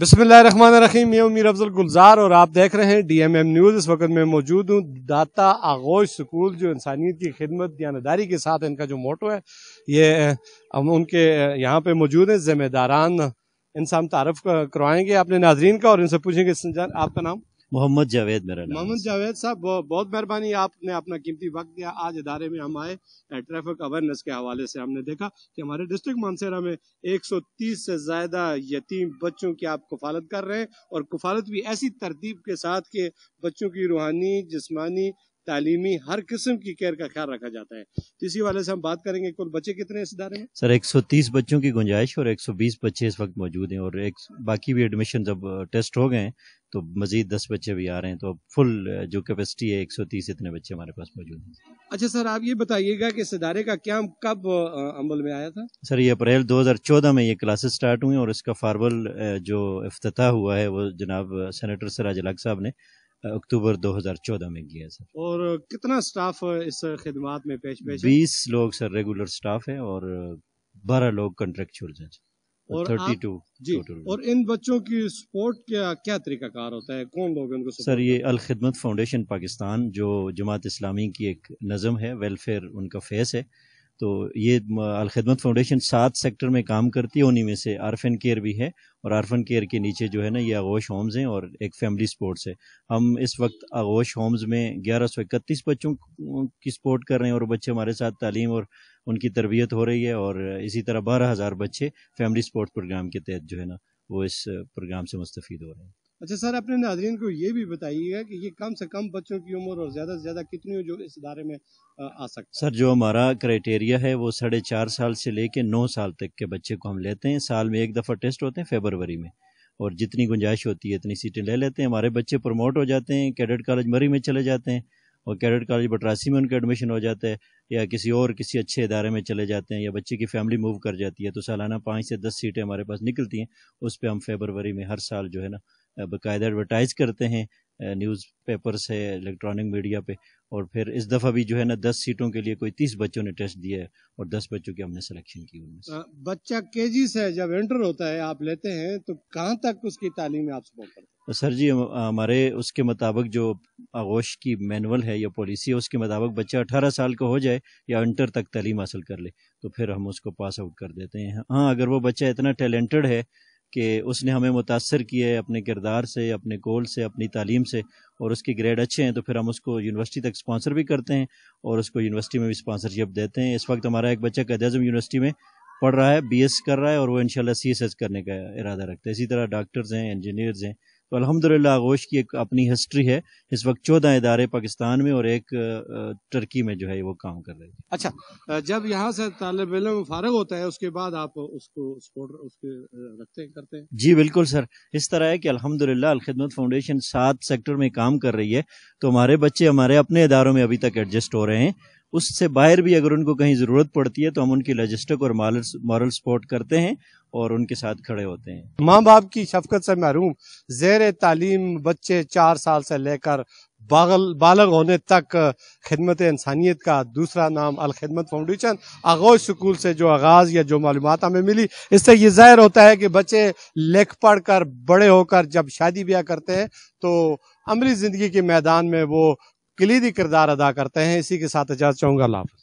बसमीम मैं उमीर अफजल गुलजार और आप देख रहे हैं डी एम एम न्यूज़ इस वक्त मैं मौजूद हूँ दाता आगोश स्कूल जो इंसानियत की खिदमत दयानदारी के साथ इनका जो मोटो है ये हम उनके यहाँ पे मौजूद हैं ज़िम्मेदारान इनसे हम तारफ़ करवाएंगे अपने नाजरीन का और इनसे पूछेंगे आपका नाम मोहम्मद जावेद मेरा नाम मोहम्मद जावेद साहब बहुत मेहरबानी आपने अपना कीमती वक्त दिया आज इदारे में हम आए ट्रैफिक अवेयरनेस के हवाले से हमने देखा कि हमारे डिस्ट्रिक्ट मानसेरा में 130 से ज़्यादा यतीम बच्चों की आप कफालत कर रहे हैं और कफालत भी ऐसी तरतीब के साथ के बच्चों की रूहानी जिसमानी तालीमी हर किस्म की केयर का ख्याल रखा जाता है तो इसी वाले से हम बात करेंगे कुल बच्चे कितने इस इधारे हैं सर 130 बच्चों की गुंजाइश और 120 बच्चे इस वक्त मौजूद हैं और एक बाकी भी एडमिशन जब टेस्ट हो गए तो मजीद दस बच्चे भी आ रहे हैं तो अब फुल uh, जो कैपेसिटी है एक सौ तीस इतने बच्चे हमारे पास मौजूद हैं अच्छा सर आप ये बताइएगा कि इस इदारे का क्या कब uh, अमल में आया था सर ये अप्रैल दो हज़ार चौदह में ये क्लासेस स्टार्ट हुई और इसका फार्मल uh, जो अफ्ताह हुआ है वो जनाब सेनेटर सराज अलग साहब ने अक्टूबर 2014 में किया है सर और कितना स्टाफ इस खदमात में पेश पेश बीस लोग सर रेगुलर स्टाफ है और बारह लोग कंट्रेक्चुअल हैं और थर्टी टू जी और इन बच्चों की सपोर्ट क्या क्या तरीकाकार होता है कौन लोग उनको सर ये अल खिदमत फाउंडेशन पाकिस्तान जो जमात इस्लामी की एक नज़म है वेलफेयर उनका फेस है तो ये अलखदमत फाउंडेशन सात सेक्टर में काम करती है उन्हीं में से आरफन केयर भी है और आरफन केयर के नीचे जो है ना ये आगोश होम्स हैं और एक फैमिली स्पोर्ट्स है हम इस वक्त आगोश होम्स में ग्यारह सौ इकतीस बच्चों की सपोर्ट कर रहे हैं और बच्चे हमारे साथ तालीम और उनकी तरबियत हो रही है और इसी तरह बारह हज़ार बच्चे फैमिली स्पोर्ट्स प्रोग्राम के तहत जो है ना वो इस प्रोग्राम से मुस्तफ़ हो रहे हैं अच्छा सर अपने नाजरन को ये भी बताइएगा कि ये कम से कम बच्चों की उम्र और ज़्यादा से ज़्यादा कितनी जो इस दायरे में आ सकते सर जो हमारा क्राइटेरिया है वो साढ़े चार साल से लेके नौ साल तक के बच्चे को हम लेते हैं साल में एक दफ़ा टेस्ट होते हैं फेबरवरी में और जितनी गुंजाइश होती है इतनी सीटें ले लेते हैं हमारे बच्चे प्रमोट हो जाते हैं कैडेट कॉलेज मरी में चले जाते हैं और कैडेट कॉलेज बटरासी में उनका एडमिशन हो जाता है या किसी और किसी अच्छे इदारे में चले जाते हैं या बच्चे की फैमिली मूव कर जाती है तो सालाना पाँच से दस सीटें हमारे पास निकलती हैं उस पर हम फेबरवरी में हर साल जो है ना बाकायदा एडवर्टाइज़ करते हैं न्यूज़ पेपर है इलेक्ट्रॉनिक मीडिया पे और फिर इस दफ़ा भी जो है ना दस सीटों के लिए कोई तीस बच्चों ने टेस्ट दिया है और दस बच्चों की हमने सिलेक्शन की उनमें बच्चा के जी से जब एंटर होता है आप लेते हैं तो कहाँ तक उसकी तालीम आप सपोर्ट करते हैं तो सर जी हमारे उसके मुताबिक जो आगोश की मैनुअल है या पॉलिसी है उसके मुताबिक बच्चा अठारह साल का हो जाए या इंटर तक तालीम हासिल कर ले तो फिर हम उसको पास आउट कर देते हैं हाँ अगर वो बच्चा इतना टैलेंटेड है कि उसने हमें मुतासर किया है अपने किरदार से अपने गोल से अपनी तालीम से और उसके ग्रेड अच्छे हैं तो फिर हम उसको यूनिवर्सिटी तक स्पॉन्सर भी करते हैं और उसको यूनिवर्सिटी में भी स्पॉन्सरशिप देते हैं इस वक्त हमारा एक बच्चा कैद अजम यूनिवर्सिटी में पढ़ रहा है बीएस कर रहा है और वो इनशाला सी एस करने का इरादा रखते हैं इसी तरह डॉक्टर्स हैं इंजीनियर्स हैं तो अलहमदिल्ला आगोश की एक अपनी हिस्ट्री है इस वक्त चौदह इदारे पाकिस्तान में और एक टर्की में जो है वो काम कर रहे हैं अच्छा जब यहाँ से तालब इलम फारग होता है उसके बाद आप उसको उसके रखते करते हैं जी बिल्कुल सर इस तरह है कि अलहमदिल्ला अलखदमत फाउंडेशन सात सेक्टर में काम कर रही है तो हमारे बच्चे हमारे अपने इदारों में अभी तक एडजस्ट हो रहे हैं उससे बाहर भी अगर उनको कहीं ज़रूरत पड़ती है तो हम उनकी लॉजिस्टिक और मॉरल सपोर्ट करते हैं और उनके साथ खड़े होते हैं माँ बाप की शफकत से महरूम जेर तालीम बच्चे चार साल से लेकर बागल बालग होने तक खिदमत इंसानियत का दूसरा नाम अलखदमत फाउंडेशन आगोश स्कूल से जो आगाज़ या जो मालूम हमें मिली इससे ये ज़ाहिर होता है कि बच्चे लिख पढ़ कर बड़े होकर जब शादी ब्याह करते हैं तो अमली ज़िंदगी के मैदान में वो कलीदी किरदार अदा करते हैं इसी के साथ एजाज चाहूँगा लाभ